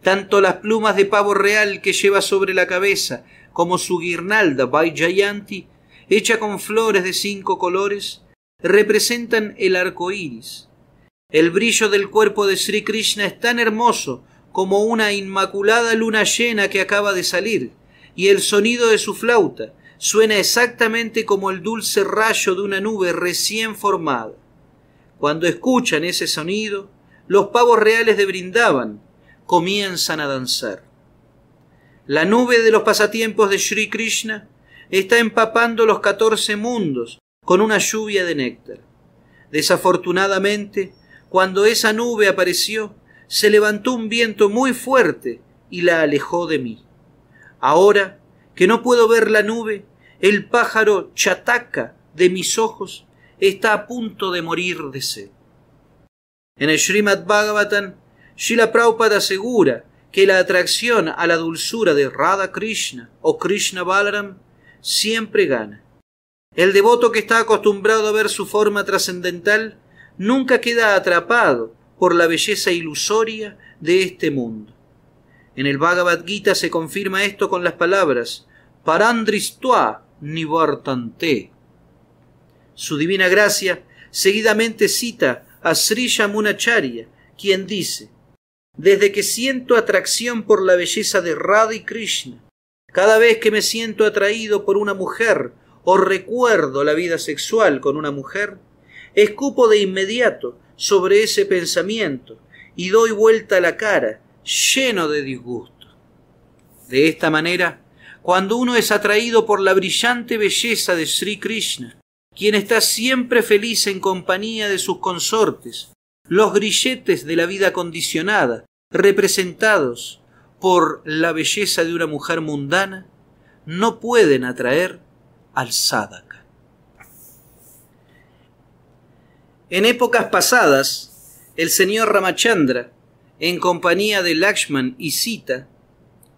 Tanto las plumas de pavo real que lleva sobre la cabeza como su guirnalda Vaijayanti, hecha con flores de cinco colores, representan el arco iris. El brillo del cuerpo de Sri Krishna es tan hermoso como una inmaculada luna llena que acaba de salir, y el sonido de su flauta suena exactamente como el dulce rayo de una nube recién formada. Cuando escuchan ese sonido, los pavos reales de Brindaban comienzan a danzar. La nube de los pasatiempos de Sri Krishna está empapando los catorce mundos con una lluvia de néctar. Desafortunadamente, cuando esa nube apareció, se levantó un viento muy fuerte y la alejó de mí. Ahora que no puedo ver la nube, el pájaro chataka de mis ojos está a punto de morir de sed. En el Srimad Bhagavatam, Srila Prabhupada asegura que la atracción a la dulzura de Radha Krishna o Krishna Balaram siempre gana. El devoto que está acostumbrado a ver su forma trascendental nunca queda atrapado por la belleza ilusoria de este mundo. En el Bhagavad Gita se confirma esto con las palabras ni nivartante. Su divina gracia seguidamente cita a Sri Yamunacharya, quien dice Desde que siento atracción por la belleza de Radha y Krishna, cada vez que me siento atraído por una mujer o recuerdo la vida sexual con una mujer, escupo de inmediato sobre ese pensamiento y doy vuelta la cara, lleno de disgusto. De esta manera, cuando uno es atraído por la brillante belleza de Sri Krishna, quien está siempre feliz en compañía de sus consortes, los grilletes de la vida condicionada, representados por la belleza de una mujer mundana, no pueden atraer al En épocas pasadas, el señor Ramachandra, en compañía de Lakshman y Sita,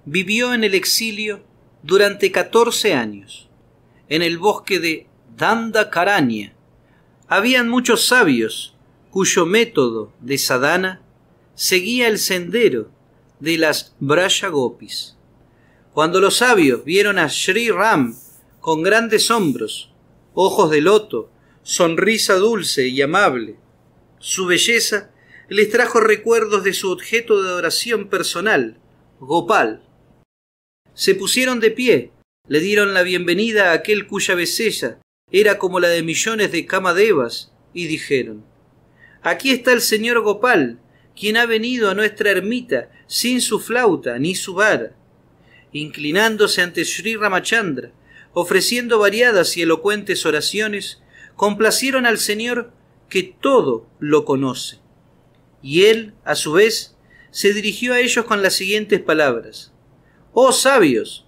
vivió en el exilio durante 14 años, en el bosque de Dandakaranya. Habían muchos sabios cuyo método de sadhana seguía el sendero de las Brayagopis. Cuando los sabios vieron a Sri Ram con grandes hombros, ojos de loto, sonrisa dulce y amable. Su belleza les trajo recuerdos de su objeto de adoración personal, Gopal. Se pusieron de pie, le dieron la bienvenida a aquel cuya besella era como la de millones de camadevas, y dijeron Aquí está el señor Gopal, quien ha venido a nuestra ermita sin su flauta ni su vara. Inclinándose ante Sri Ramachandra, ofreciendo variadas y elocuentes oraciones, complacieron al Señor que todo lo conoce. Y él, a su vez, se dirigió a ellos con las siguientes palabras. Oh sabios,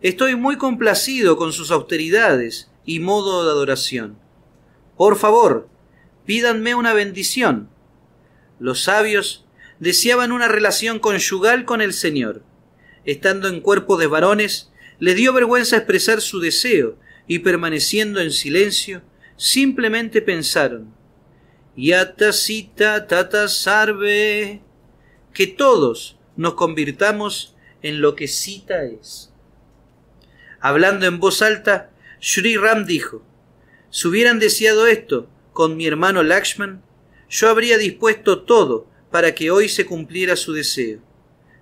estoy muy complacido con sus austeridades y modo de adoración. Por favor, pídanme una bendición. Los sabios deseaban una relación conyugal con el Señor, estando en cuerpo de varones le dio vergüenza expresar su deseo y permaneciendo en silencio, simplemente pensaron Yatasita tata sarve que todos nos convirtamos en lo que cita es. Hablando en voz alta, Shri Ram dijo Si hubieran deseado esto con mi hermano Lakshman, yo habría dispuesto todo para que hoy se cumpliera su deseo.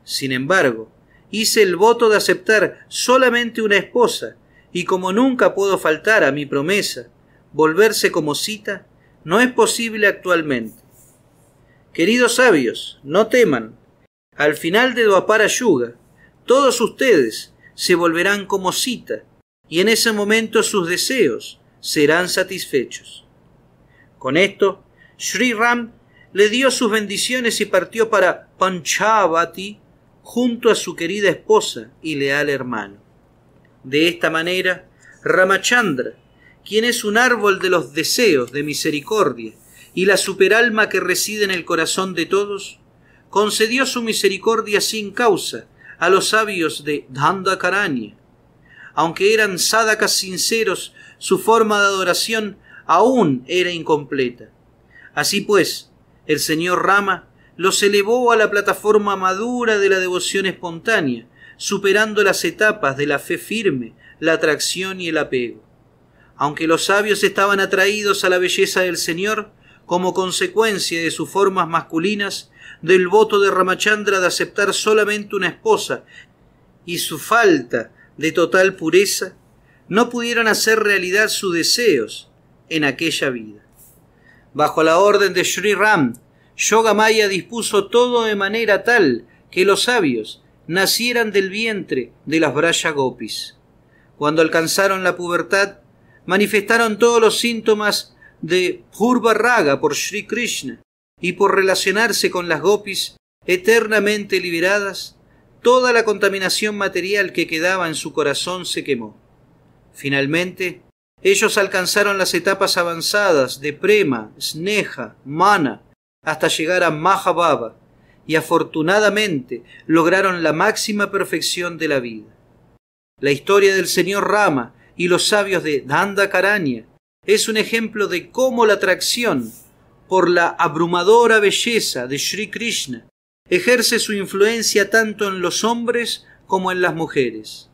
Sin embargo, hice el voto de aceptar solamente una esposa, y como nunca puedo faltar a mi promesa, volverse como cita, no es posible actualmente. Queridos sabios, no teman. Al final de Dwapara Yuga, todos ustedes se volverán como cita, y en ese momento sus deseos serán satisfechos. Con esto, Sri Ram le dio sus bendiciones y partió para Panchavati, junto a su querida esposa y leal hermano. De esta manera, Ramachandra, quien es un árbol de los deseos de misericordia y la superalma que reside en el corazón de todos, concedió su misericordia sin causa a los sabios de Dhandakaranya. Aunque eran sádacas sinceros, su forma de adoración aún era incompleta. Así pues, el señor Rama los elevó a la plataforma madura de la devoción espontánea, superando las etapas de la fe firme, la atracción y el apego. Aunque los sabios estaban atraídos a la belleza del Señor, como consecuencia de sus formas masculinas, del voto de Ramachandra de aceptar solamente una esposa y su falta de total pureza, no pudieron hacer realidad sus deseos en aquella vida. Bajo la orden de Sri Ram, Yogamaya dispuso todo de manera tal que los sabios nacieran del vientre de las gopis. Cuando alcanzaron la pubertad, manifestaron todos los síntomas de Purva Raga por Sri Krishna y por relacionarse con las Gopis eternamente liberadas, toda la contaminación material que quedaba en su corazón se quemó. Finalmente, ellos alcanzaron las etapas avanzadas de Prema, Sneha, Mana, hasta llegar a Mahababa y afortunadamente lograron la máxima perfección de la vida. La historia del señor Rama y los sabios de Dandakaranya es un ejemplo de cómo la atracción por la abrumadora belleza de Sri Krishna ejerce su influencia tanto en los hombres como en las mujeres.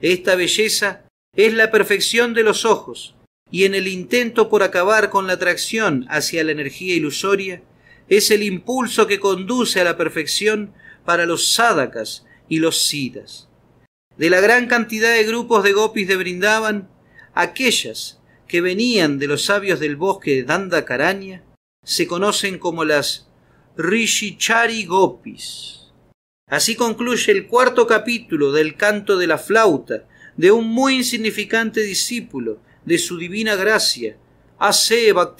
Esta belleza es la perfección de los ojos, y en el intento por acabar con la atracción hacia la energía ilusoria, es el impulso que conduce a la perfección para los sádacas y los sidas. De la gran cantidad de grupos de gopis de Brindaban, aquellas que venían de los sabios del bosque de Dandakaranya, se conocen como las Rishichari Gopis. Así concluye el cuarto capítulo del canto de la flauta de un muy insignificante discípulo de su divina gracia, Aseva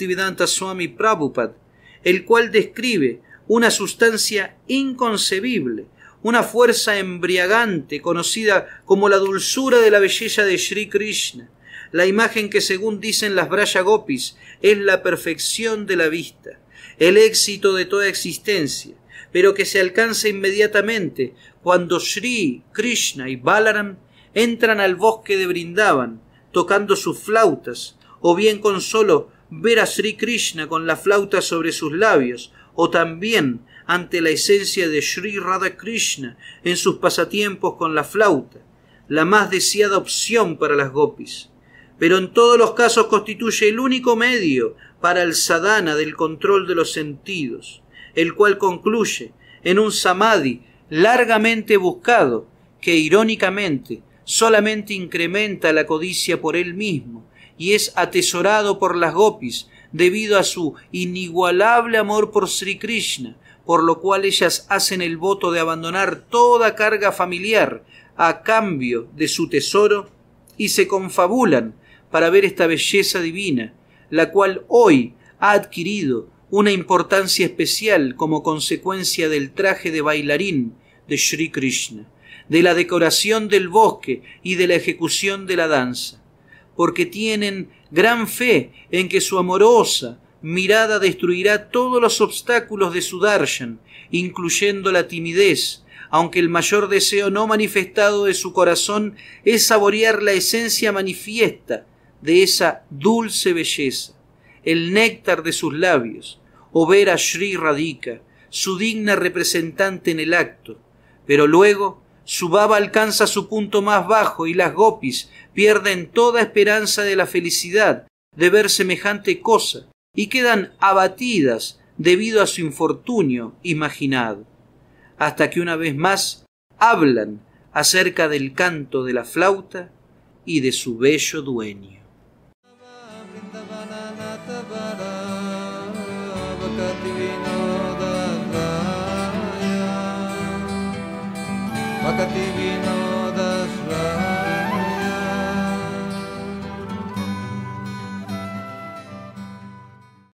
Swami Prabhupada, el cual describe una sustancia inconcebible, una fuerza embriagante conocida como la dulzura de la belleza de Sri Krishna, la imagen que según dicen las Gopis, es la perfección de la vista, el éxito de toda existencia, pero que se alcanza inmediatamente cuando Sri Krishna y Balaram entran al bosque de Brindavan tocando sus flautas, o bien con solo ver a Sri Krishna con la flauta sobre sus labios, o también ante la esencia de Sri Radha Krishna en sus pasatiempos con la flauta, la más deseada opción para las gopis. Pero en todos los casos constituye el único medio para el sadhana del control de los sentidos, el cual concluye en un samadhi largamente buscado que irónicamente solamente incrementa la codicia por él mismo y es atesorado por las gopis debido a su inigualable amor por Sri Krishna, por lo cual ellas hacen el voto de abandonar toda carga familiar a cambio de su tesoro y se confabulan para ver esta belleza divina, la cual hoy ha adquirido una importancia especial como consecuencia del traje de bailarín de Sri Krishna de la decoración del bosque y de la ejecución de la danza, porque tienen gran fe en que su amorosa mirada destruirá todos los obstáculos de su darshan, incluyendo la timidez, aunque el mayor deseo no manifestado de su corazón es saborear la esencia manifiesta de esa dulce belleza, el néctar de sus labios, o ver a Sri Radhika, su digna representante en el acto, pero luego su baba alcanza su punto más bajo y las gopis pierden toda esperanza de la felicidad de ver semejante cosa y quedan abatidas debido a su infortunio imaginado, hasta que una vez más hablan acerca del canto de la flauta y de su bello dueño. Magandang